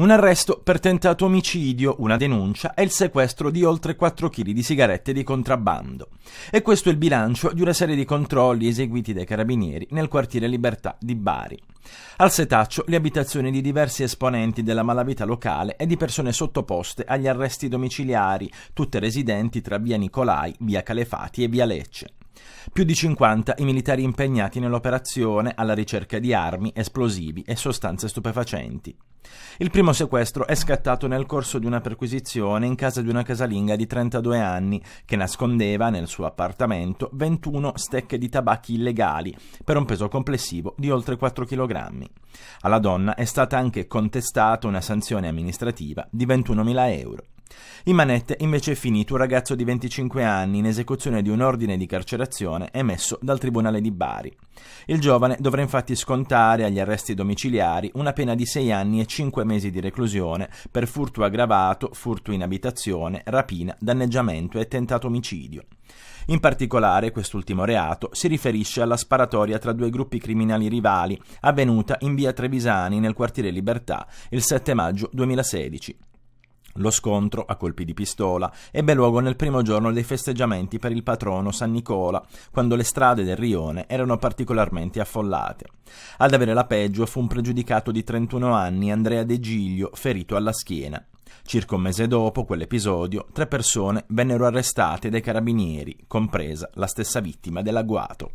un arresto per tentato omicidio, una denuncia e il sequestro di oltre 4 kg di sigarette di contrabbando. E questo è il bilancio di una serie di controlli eseguiti dai carabinieri nel quartiere Libertà di Bari. Al setaccio le abitazioni di diversi esponenti della malavita locale e di persone sottoposte agli arresti domiciliari, tutte residenti tra via Nicolai, via Calefati e via Lecce più di 50 i militari impegnati nell'operazione alla ricerca di armi, esplosivi e sostanze stupefacenti. Il primo sequestro è scattato nel corso di una perquisizione in casa di una casalinga di 32 anni che nascondeva nel suo appartamento 21 stecche di tabacchi illegali per un peso complessivo di oltre 4 kg. Alla donna è stata anche contestata una sanzione amministrativa di 21.000 euro. In manette invece è finito un ragazzo di 25 anni in esecuzione di un ordine di carcerazione emesso dal Tribunale di Bari. Il giovane dovrà infatti scontare agli arresti domiciliari una pena di 6 anni e 5 mesi di reclusione per furto aggravato, furto in abitazione, rapina, danneggiamento e tentato omicidio. In particolare, quest'ultimo reato si riferisce alla sparatoria tra due gruppi criminali rivali avvenuta in via Trevisani nel quartiere Libertà il 7 maggio 2016. Lo scontro, a colpi di pistola, ebbe luogo nel primo giorno dei festeggiamenti per il patrono San Nicola, quando le strade del rione erano particolarmente affollate. Ad avere la peggio fu un pregiudicato di 31 anni, Andrea De Giglio, ferito alla schiena. Circa un mese dopo quell'episodio, tre persone vennero arrestate dai carabinieri, compresa la stessa vittima dell'agguato.